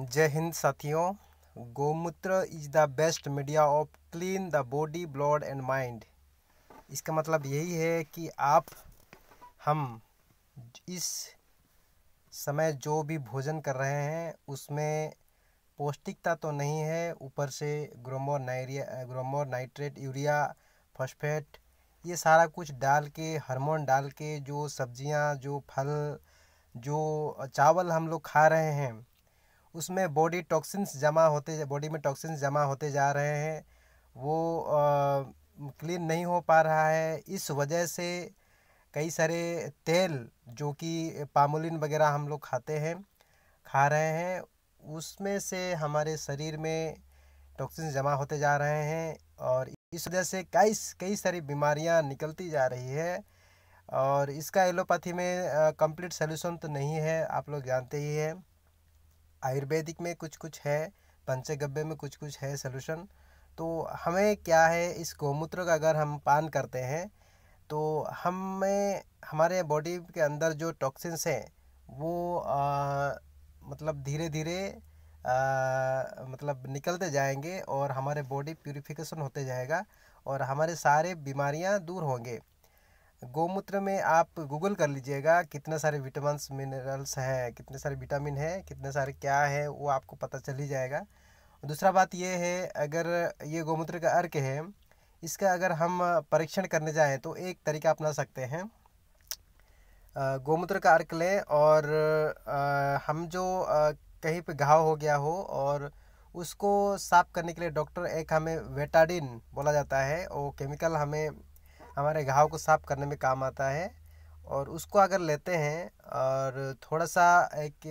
जय हिंद साथियों गोमूत्र is the best media of clean the body blood and mind इसका मतलब यही है कि आप हम इस समय जो भी भोजन कर रहे हैं उसमें पौष्टिकता तो नहीं है ऊपर से ग्रोमोर नाइरिया ग्रोमोर नाइट्रेट यूरिया फॉस्फेट ये सारा कुछ डाल के हार्मोन डाल के जो सब्जियां जो फल जो चावल हम लोग खा रहे हैं उसमें बॉडी टॉक्सिन्स जमा होते बॉडी में टॉक्सिन्स जमा होते जा रहे हैं वो क्लीन नहीं हो पा रहा है इस वजह से कई सारे तेल जो कि पामोलिन वगैरह हम लोग खाते हैं खा रहे हैं उसमें से हमारे शरीर में टॉक्सिन्स जमा होते जा रहे हैं और इस वजह से कई कई सारी बीमारियां निकलती जा रही है और इसका एलोपैथी में कंप्लीट सोल्यूशन तो नहीं है आप लोग जानते ही हैं आयुर्वेदिक में कुछ कुछ है पंचगव्य में कुछ कुछ है सोलूशन तो हमें क्या है इस गौमूत्र का अगर हम पान करते हैं तो हमें हमारे बॉडी के अंदर जो टॉक्सिन्स हैं वो आ, मतलब धीरे धीरे आ, मतलब निकलते जाएंगे और हमारे बॉडी प्योरीफिकेशन होते जाएगा और हमारे सारे बीमारियां दूर होंगे गोमूत्र में आप गूगल कर लीजिएगा कितने सारे विटामिन मिनरल्स हैं कितने सारे विटामिन हैं कितने सारे क्या है वो आपको पता चल ही जाएगा दूसरा बात ये है अगर ये गोमूत्र का अर्क है इसका अगर हम परीक्षण करने जाएँ तो एक तरीका अपना सकते हैं गोमूत्र का अर्क लें और हम जो कहीं पे घाव हो गया हो और उसको साफ करने के लिए डॉक्टर एक हमें वेटाडिन बोला जाता है वो केमिकल हमें हमारे घाव को साफ करने में काम आता है और उसको अगर लेते हैं और थोड़ा सा एक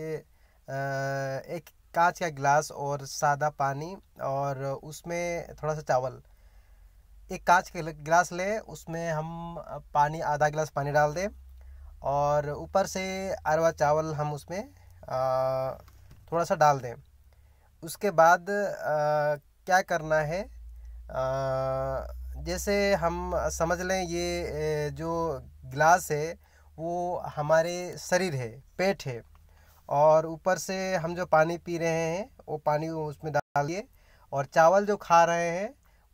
एक कांच का गिलास और सादा पानी और उसमें थोड़ा सा चावल एक कांच का गिलास ले उसमें हम पानी आधा गिलास पानी डाल दें और ऊपर से अरवा चावल हम उसमें थोड़ा सा डाल दें उसके बाद क्या करना है आ, जैसे हम समझ लें ये जो ग्लास है वो हमारे शरीर है पेट है और ऊपर से हम जो पानी पी रहे हैं वो पानी उसमें डालिए और चावल जो खा रहे हैं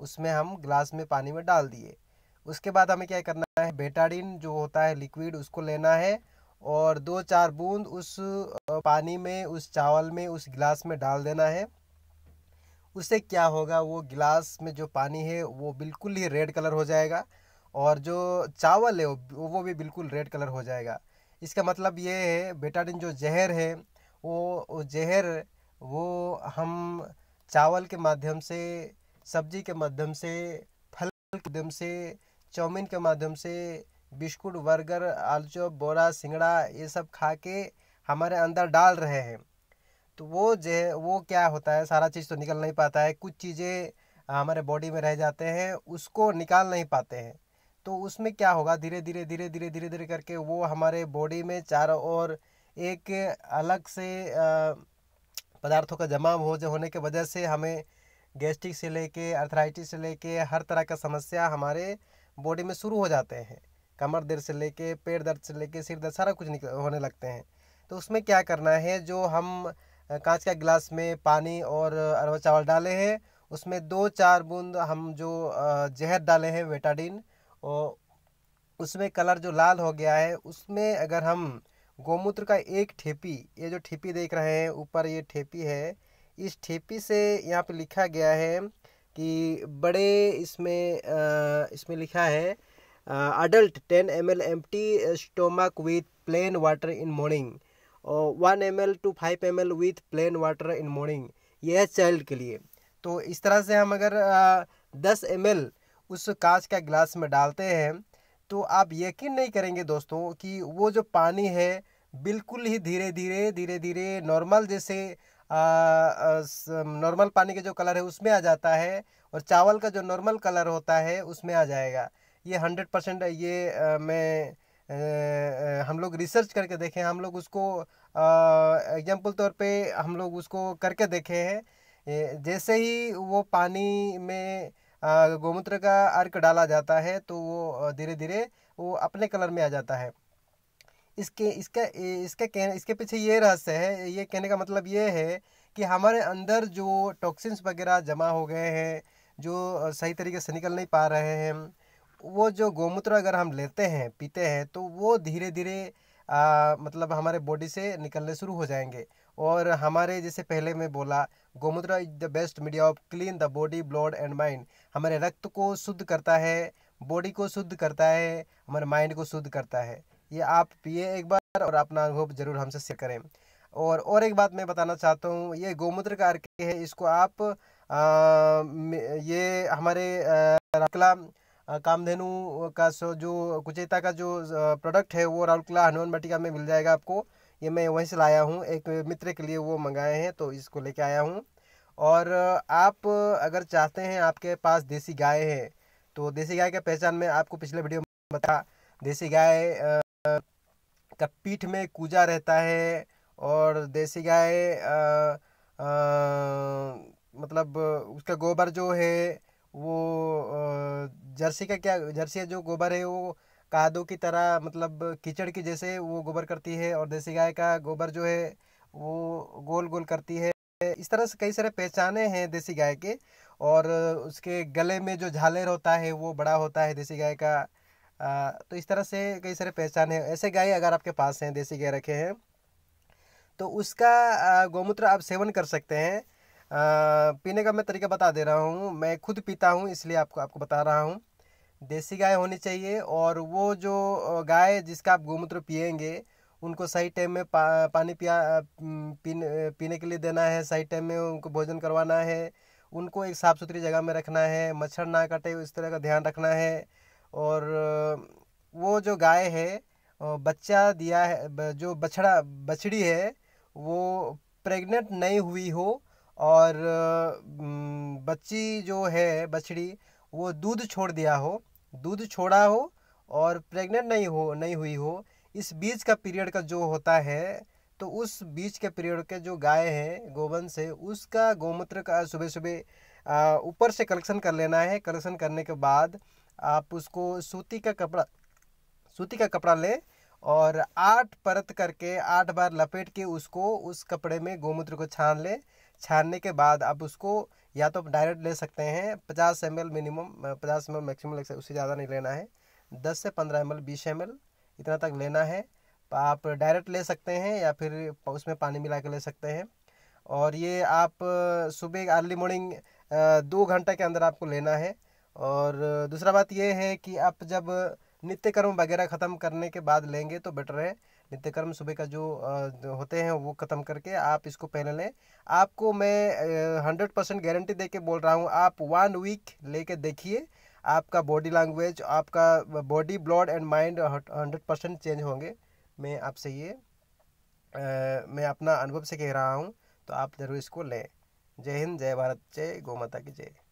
उसमें हम ग्लास में पानी में डाल दिए उसके बाद हमें क्या करना है बेटाडिन जो होता है लिक्विड उसको लेना है और दो चार बूंद उस पानी में उस चावल में उस गिलास में डाल देना है उससे क्या होगा वो गिलास में जो पानी है वो बिल्कुल ही रेड कलर हो जाएगा और जो चावल है वो भी बिल्कुल रेड कलर हो जाएगा इसका मतलब ये है बेटाडिन जो जहर है वो जहर वो हम चावल के माध्यम से सब्जी के माध्यम से फल के माध्यम से चाउमीन के माध्यम से बिस्कुट बर्गर आलू चॉप बोरा सिंगड़ा ये सब खा के हमारे अंदर डाल रहे हैं तो वो जो वो क्या होता है सारा चीज़ तो निकल नहीं पाता है कुछ चीज़ें हमारे बॉडी में रह जाते हैं उसको निकाल नहीं पाते हैं तो उसमें क्या होगा धीरे धीरे धीरे धीरे धीरे धीरे करके वो हमारे बॉडी में चारों ओर एक अलग से पदार्थों का जमा हो जो होने के वजह से हमें गैस्ट्रिक से लेके अर्थराइटिस से लेके हर तरह का समस्या हमारे बॉडी में शुरू हो जाते हैं कमर दर्द से लेके पेट दर्द से लेके सिर दर्द सारा कुछ निकल होने लगते हैं तो उसमें क्या करना है जो हम कांच का गिलास में पानी और अरवा चावल डाले हैं उसमें दो चार बूंद हम जो जहर डाले हैं वेटाडिन और उसमें कलर जो लाल हो गया है उसमें अगर हम गोमूत्र का एक ठेपी ये जो ठेपी देख रहे हैं ऊपर ये ठेपी है इस ठेपी से यहाँ पे लिखा गया है कि बड़े इसमें इसमें लिखा है adult ten M L empty stomach with plain water in morning one M L to five M L with plain water in morning ये है चाइल्ड के लिए तो इस तरह से हम अगर दस एम एल उस कांच का गिलास में डालते हैं तो आप यकीन नहीं करेंगे दोस्तों कि वो जो पानी है बिल्कुल ही धीरे धीरे धीरे धीरे नॉर्मल जैसे नॉर्मल पानी का जो कलर है उसमें आ जाता है और चावल का जो नॉर्मल कलर होता है उसमें आ जाएगा ये हंड्रेड परसेंट ये आ, मैं हम लोग रिसर्च करके देखे हम लोग उसको एग्जाम्पल तौर पे हम लोग उसको करके देखे हैं जैसे ही वो पानी में गोमूत्र का अर्क डाला जाता है तो वो धीरे धीरे वो अपने कलर में आ जाता है इसके इसका इसके कहने इसके पीछे ये रहस्य है ये कहने का मतलब ये है कि हमारे अंदर जो टॉक्सिन्स वगैरह जमा हो गए हैं जो सही तरीके से निकल नहीं पा रहे हैं वो जो गोमूत्र अगर हम लेते हैं पीते हैं तो वो धीरे धीरे मतलब हमारे बॉडी से निकलने शुरू हो जाएंगे और हमारे जैसे पहले मैं बोला गोमूत्र is the best media of clean the body blood and mind हमारे रक्त को शुद्ध करता है बॉडी को शुद्ध करता है हमारे माइंड को शुद्ध करता है ये आप पिए एक बार और अपना अनुभव जरूर हमसे शेयर करें और और एक बात मैं बताना चाहता हूँ ये गोमूत्र का अर्क है इसको आप आ, ये हमारे आ, कामधेनु का जो कुचेता का जो प्रोडक्ट है वो राउरकला हनुमान बटिका में मिल जाएगा आपको ये मैं वहीं से लाया हूँ एक मित्र के लिए वो मंगाए हैं तो इसको लेके आया हूँ और आप अगर चाहते हैं आपके पास देसी गाय है तो देसी गाय के पहचान में आपको पिछले वीडियो में बता देसी गाय का पीठ में कूजा रहता है और देसी गाय मतलब उसका गोबर जो है वो जर्सी का क्या जर्सी का जो गोबर है वो कादों की तरह मतलब कीचड़ की जैसे वो गोबर करती है और देसी गाय का गोबर जो है वो गोल गोल करती है इस तरह से कई सारे पहचाने हैं देसी गाय के और उसके गले में जो झालेर होता है वो बड़ा होता है देसी गाय का आ, तो इस तरह से कई सारे पहचान है ऐसे गाय अगर आपके पास हैं देसी गाय रखे हैं तो उसका गौमूत्र आप सेवन कर सकते हैं पीने का मैं तरीका बता दे रहा हूँ मैं खुद पीता हूँ इसलिए आपको आपको बता रहा हूँ देसी गाय होनी चाहिए और वो जो गाय जिसका आप गोमूत्र पिएंगे उनको सही टाइम में पा, पानी पिया पीने पीने के लिए देना है सही टाइम में उनको भोजन करवाना है उनको एक साफ़ सुथरी जगह में रखना है मच्छर ना कटे इस तरह का ध्यान रखना है और वो जो गाय है बच्चा दिया है जो बछड़ा बछड़ी है वो प्रेग्नेंट नहीं हुई हो और बच्ची जो है बछड़ी वो दूध छोड़ दिया हो दूध छोड़ा हो और प्रेग्नेंट नहीं हो नहीं हुई हो इस बीच का पीरियड का जो होता है तो उस बीच के पीरियड के जो गाय हैं गोवंश है उसका गोमूत्र का सुबह सुबह ऊपर से कलेक्शन कर लेना है कलेक्शन करने के बाद आप उसको सूती का कपड़ा सूती का कपड़ा लें और आठ परत करके आठ बार लपेट के उसको उस कपड़े में गोमूत्र को छान लें छानने के बाद आप उसको या तो डायरेक्ट ले सकते हैं पचास एम मिनिमम पचास एम मैक्सिमम ले सकते उससे ज़्यादा नहीं लेना है दस से पंद्रह एम एल बीस एम इतना तक लेना है आप डायरेक्ट ले सकते हैं या फिर उसमें पानी मिला के ले सकते हैं और ये आप सुबह अर्ली मॉर्निंग दो घंटे के अंदर आपको लेना है और दूसरा बात ये है कि आप जब नित्य कर्म वगैरह ख़त्म करने के बाद लेंगे तो बेटर है नित्यकर्म सुबह का जो होते हैं वो ख़त्म करके आप इसको पहले लें आपको मैं हंड्रेड परसेंट गारंटी दे के बोल रहा हूँ आप वन वीक लेके देखिए आपका बॉडी लैंग्वेज आपका body blood and mind hundred percent change होंगे मैं आपसे ये आ, मैं अपना अनुभव से कह रहा हूँ तो आप ज़रूर इसको लें जय हिंद जय भारत जय गौ माता की जय